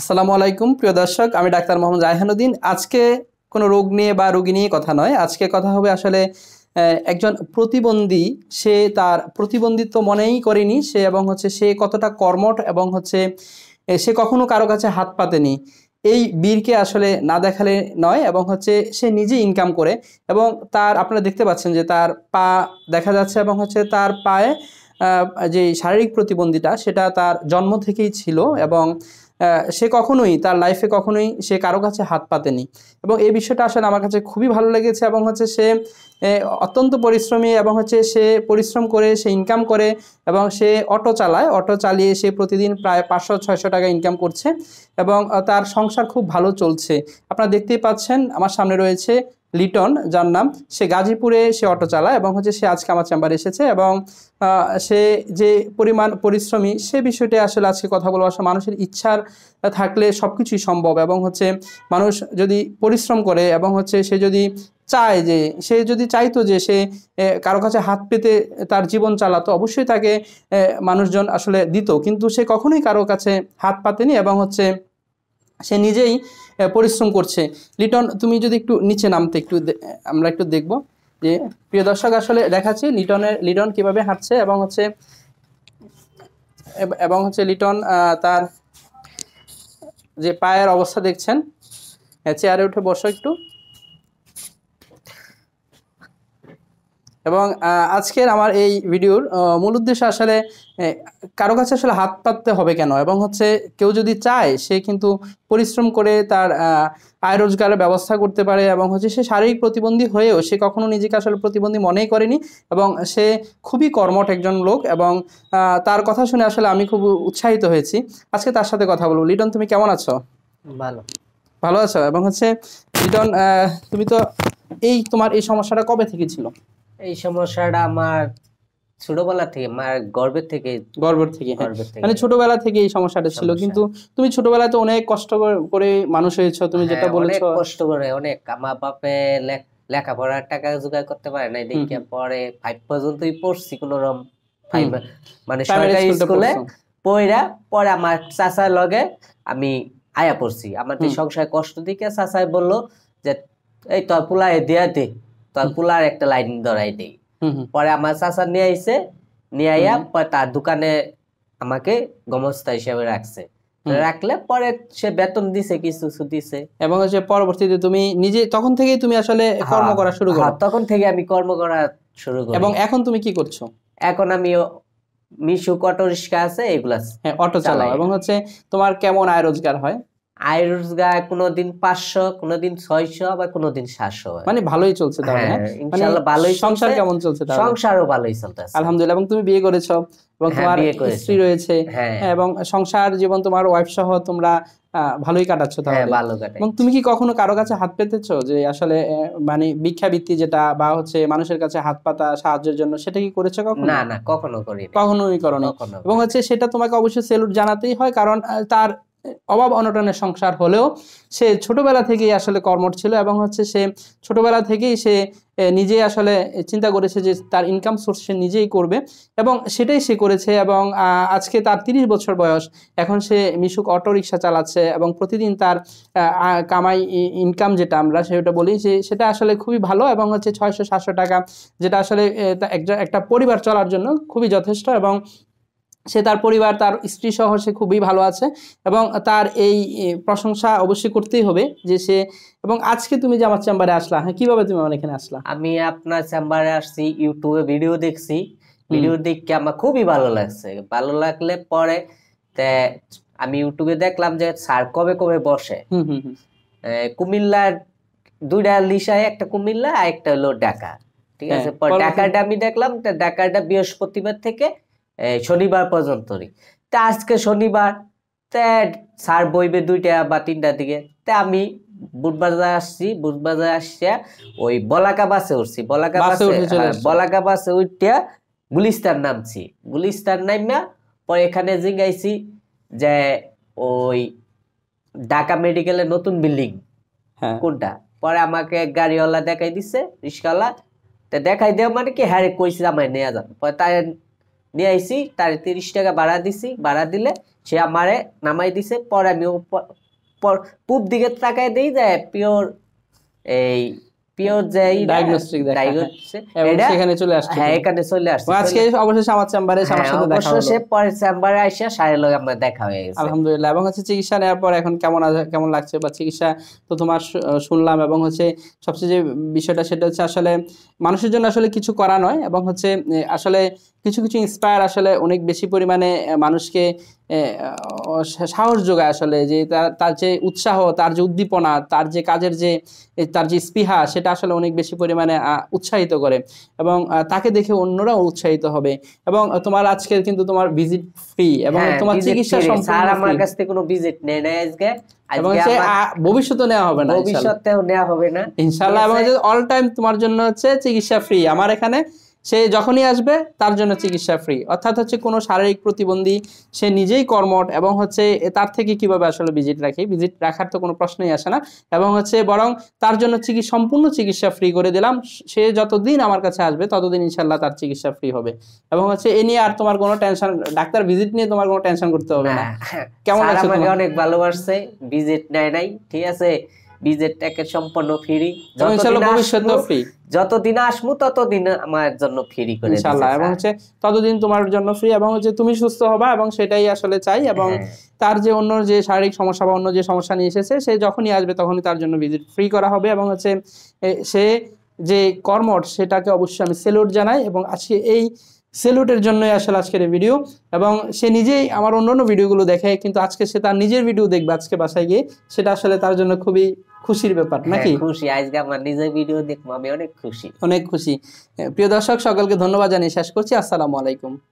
আসসালামু আলাইকুম প্রিয় দর্শক আমি ডাক্তার মোহাম্মদ রায়হানুদ্দিন আজকে কোনো রোগ নিয়ে বা রোগী নিয়ে কথা নয় আজকে কথা হবে আসলে একজন প্রতিবন্ধী সে তার প্রতিবন্ধিত্ব মনেই করেনি সে এবং হচ্ছে সে কতটা কর্মট এবং হচ্ছে সে কখনো কারো কাছে হাত পাতেনি এই বীরকে আসলে না দেখালে নয় এবং হচ্ছে সে নিজে ইনকাম করে এবং তার আপনারা দেখতে পাচ্ছেন যে তার পা দেখা যাচ্ছে এবং হচ্ছে তার পায়ে যে শারীরিক প্রতিবন্ধীটা সেটা তার জন্ম থেকেই ছিল এবং সে কখনোই তার লাইফে কখনোই সে কারো কাছে হাত পাতেনি এবং এই বিষয়টা আসলে আমার কাছে খুবই ভালো লেগেছে এবং হচ্ছে সে অত্যন্ত পরিশ্রমী এবং হচ্ছে সে পরিশ্রম করে সে ইনকাম করে এবং সে অটো চালায় অটো চালিয়ে সে প্রতিদিন প্রায় পাঁচশো ছয়শো টাকা ইনকাম করছে এবং তার সংসার খুব ভালো চলছে আপনারা দেখতেই পাচ্ছেন আমার সামনে রয়েছে লিটন যার নাম সে গাজীপুরে সে অটো চালায় এবং হচ্ছে সে আজকে আমার চেম্বারে এসেছে এবং সে যে পরিমাণ পরিশ্রমী সে বিষয়টি আসলে আজকে কথা বলবো আসলে মানুষের ইচ্ছার থাকলে সব কিছুই সম্ভব এবং হচ্ছে মানুষ যদি পরিশ্রম করে এবং হচ্ছে সে যদি চায় যে সে যদি চাইতো যে সে কারো কাছে হাত পেতে তার জীবন চালাতো অবশ্যই তাকে মানুষজন আসলে দিত কিন্তু সে কখনোই কারো কাছে হাত পাতেনি এবং হচ্ছে সে নিজেই পরিশ্রম করছে লিটন তুমি যদি একটু নিচে নামতে একটু আমরা একটু দেখব যে প্রিয় দর্শক আসলে দেখাচ্ছি লিটনের লিটন কিভাবে হাঁটছে এবং হচ্ছে এবং হচ্ছে লিটন তার যে পায়ের অবস্থা দেখছেন চেয়ারে উঠে বসো একটু এবং আজকের আমার এই ভিডিওর মূল উদ্দেশ্য আসলে কারো কাছে আসলে হাত পাততে হবে কেন এবং হচ্ছে কেউ যদি চায় সে কিন্তু পরিশ্রম করে তার আয় রোজগারের ব্যবস্থা করতে পারে এবং হচ্ছে সে শারীরিক প্রতিবন্ধী হয়েও সে কখনো নিজেকে আসলে প্রতিবন্ধী মনেই করেনি এবং সে খুবই কর্মঠ একজন লোক এবং তার কথা শুনে আসলে আমি খুব উৎসাহিত হয়েছি আজকে তার সাথে কথা বলবো লিটন তুমি কেমন আছো ভালো ভালো আছো এবং হচ্ছে লিটন তুমি তো এই তোমার এই সমস্যাটা কবে থেকে ছিল এই সমস্যাটা আমার ছোটবেলা থেকে মার গর্বের থেকে গর্বের থেকে হ্যাঁ। মানে ছোটবেলা থেকে এই সমস্যাটা ছিল কিন্তু তুমি ছোটবেলাতে অনেক কষ্ট করে মানুষ হয়েছো তুমি যেটা হ্যাঁ, বলেছো অনেক কষ্ট করে অনেক আমার বাপে লেখাপড়ার টাকা জোগাড় করতে পারে না দেখে পরে ফাইভ পর্যন্তই পড়ছি কোনো রকম মানে সরকারি স্কুলে পড়া পরে আমার চাচার লগে আমি আয়া পড়ছি আমার সংসার কষ্ট দিকে চাচাই বললো যে এই তোর পোলায় দেয়া দে তার পোলার একটা লাইন ধরাই দেই পরে আমার চাচা নিয়ে আইছে নিয়ে আইয়া তার দোকানে আমাকে গমস্তা হিসেবে রাখছে রাখলে পরে সে বেতন দিছে কিছু দিছে এবং সে পরবর্তীতে তুমি নিজে তখন থেকেই তুমি আসলে হ্যাঁ, কর্ম করা শুরু করো হ্যাঁ, তখন থেকে আমি কর্ম করা শুরু করি এবং এখন তুমি কি করছো এখন আমি মিশুক অটো রিক্সা আছে এগুলা হ্যাঁ অটো চালাও এবং হচ্ছে তোমার কেমন আয় রোজগার হয় পাঁচশো কোনোদিন বা সাতশো মানে ভালোই চলছে হ্যাঁ, হ্যাঁ? মানে ভালোই সংসার কেমন চলছে আলহামদুলিল্লাহ এবং তুমি বিয়ে করেছো হ্যাঁ, এবং সংসার জীবন তোমার সহ তোমরা ভালোই তাহলে এবং তুমি কি কখনো কারো কাছে হাত পেতেছো যে আসলে মানে ভিক্ষাবৃত্তি যেটা বা হচ্ছে মানুষের কাছে হাত পাতা সাহায্যের জন্য সেটা কি করেছো কখনো না না কখনো করি কখনোই করো না এবং হচ্ছে সেটা তোমাকে অবশ্যই সেলুট জানাতেই হয় কারণ তার অভাব অনটনের সংসার হলেও সে ছোটবেলা থেকেই আসলে কর্মঠ ছিল এবং হচ্ছে সে ছোটবেলা থেকেই সে নিজে আসলে চিন্তা করেছে যে তার ইনকাম সোর্স সে নিজেই করবে এবং সেটাই সে করেছে এবং আজকে তার তিরিশ বছর বয়স এখন সে মিশুক অটোরিকশা চালাচ্ছে এবং প্রতিদিন তার কামাই ইনকাম যেটা আমরা সেটা বলি যে সেটা আসলে খুবই ভালো এবং হচ্ছে ছয়শো সাতশো টাকা যেটা আসলে একটা পরিবার চলার জন্য খুবই যথেষ্ট এবং সে তার পরিবার তার স্ত্রী সহ সে খুবই ভালো আছে এবং তার এই প্রশংসা অবশ্যই করতেই হবে যে সে এবং আজকে তুমি যে আমার চেম্বারে আসলা হ্যাঁ কিভাবে তুমি আমার এখানে আসলা আমি আপনার চেম্বারে আসছি ইউটিউবে ভিডিও দেখছি ভিডিও দেখে আমার খুবই ভালো লাগছে ভালো লাগলে পরে আমি ইউটিউবে দেখলাম যে স্যার কবে কবে বসে কুমিল্লার দুইটা লিসায় একটা কুমিল্লা আর একটা হলো ঢাকা ঠিক আছে হ্যাঁ, ঢাকাটা আমি দেখলাম ঢাকাটা বৃহস্পতিবার থেকে শনিবার পর্যন্তই তা আজকে শনিবার তা সার বইবে দুইটা বা তিনটার দিকে তা আমি বুধবাজার আসছি বুধবাজার ওই বলাকা বাসে উঠছি বলাকা বাসে হ্যাঁ, বলাকা বাসে উঠিয়া গুলিস্তান নামছি গুলিস্তান নামিয়া পরে এখানে জিঙ্গাইছি যে ওই ঢাকা মেডিকেলের নতুন বিল্ডিং হ্যাঁ। কোনটা পরে আমাকে গাড়িওয়ালা দেখাই দিছে রিক্সাওয়ালা দেখাই দেওয়া মানে কি হ্যাঁ কইছি আমায় নেওয়া যাবে পরে তাই নিয়ে আইসি তার তিরিশ টাকা বাড়া দিছি বাড়া দিলে সে আমারে নামাই দিছে পরে আমি পূব দিকে তাকায় দিই যে পিওর এই হ্যাঁ, হ্যাঁ, হ্যাঁ, আলহামদুলিল্লাহ হচ্ছে চিকিৎসা নেওয়ার পর এখন কেমন কেমন লাগছে বা চিকিৎসা তো তোমার শুনলাম এবং হচ্ছে সবচেয়ে যে বিষয়টা সেটা হচ্ছে আসলে মানুষের জন্য আসলে কিছু করা নয় এবং হচ্ছে আসলে কিছু কিছু ইন্সপায়ার আসলে অনেক বেশি পরিমাণে মানুষকে সাহস যোগায় আসলে যে তার যে উৎসাহ তার যে উদ্দীপনা তার যে কাজের যে তার যে স্পৃহা সেটা আসলে অনেক বেশি পরিমাণে উৎসাহিত করে এবং তাকে দেখে অন্যরা উৎসাহিত হবে এবং তোমার আজকের কিন্তু তোমার ভিজিট ফ্রি এবং হ্যাঁ, তোমার চিকিৎসা সম্পূর্ণ আমার কাছ থেকে কোনো ভিজিট নেয় না আজকে এবং ভবিষ্যতে নেওয়া হবে না নেওয়া হবে না ইনশাআল্লাহ এবং অল টাইম তোমার জন্য হচ্ছে চিকিৎসা ফ্রি আমার এখানে সে যখনই আসবে তার জন্য চিকিৎসা ফ্রি অর্থাৎ হচ্ছে কোনো শারীরিক প্রতিবন্ধী সে নিজেই কর্মট এবং হচ্ছে তার থেকে কিভাবে আসলে ভিজিট রাখি ভিজিট রাখার তো কোনো প্রশ্নই আসে না এবং হচ্ছে বরং তার জন্য চিকিৎসা সম্পূর্ণ চিকিৎসা ফ্রি করে দিলাম সে যতদিন আমার কাছে আসবে ততদিন ইনশাল্লাহ তার চিকিৎসা ফ্রি হবে এবং হচ্ছে এ নিয়ে আর তোমার কোনো টেনশন ডাক্তার ভিজিট নিয়ে তোমার কোনো টেনশন করতে হবে না হ্যাঁ, হ্যাঁ। কেমন আছে অনেক ভালোবাসছে ভিজিট নেয় নাই ঠিক আছে সম্পূর্ণ ফ্রি যতদিন আসবো ততদিন আমার জন্য ফ্রি করে এবং হচ্ছে ততদিন তোমার জন্য ফ্রি এবং হচ্ছে তুমি সুস্থ হবা এবং সেটাই আসলে চাই এবং হ্যাঁ। তার যে অন্য যে শারীরিক সমস্যা বা অন্য যে সমস্যা নিয়ে এসেছে সে যখনই আসবে তখনই তার জন্য ভিজিট ফ্রি করা হবে এবং হচ্ছে সে যে কর্মট সেটাকে অবশ্যই আমি সেলুট জানাই এবং আজকে এই সেলুটের জন্যই আসলে আজকের ভিডিও এবং সে নিজেই আমার অন্য অন্য ভিডিওগুলো দেখে কিন্তু আজকে সে তার নিজের ভিডিও দেখবে আজকে বাসায় গিয়ে সেটা আসলে তার জন্য খুবই খুশির ব্যাপার হ্যাঁ, নাকি খুশি আজকে আমার নিজের ভিডিও দেখবো আমি অনেক খুশি অনেক খুশি প্রিয় দর্শক সকলকে ধন্যবাদ জানিয়ে শেষ করছি আসসালামু আলাইকুম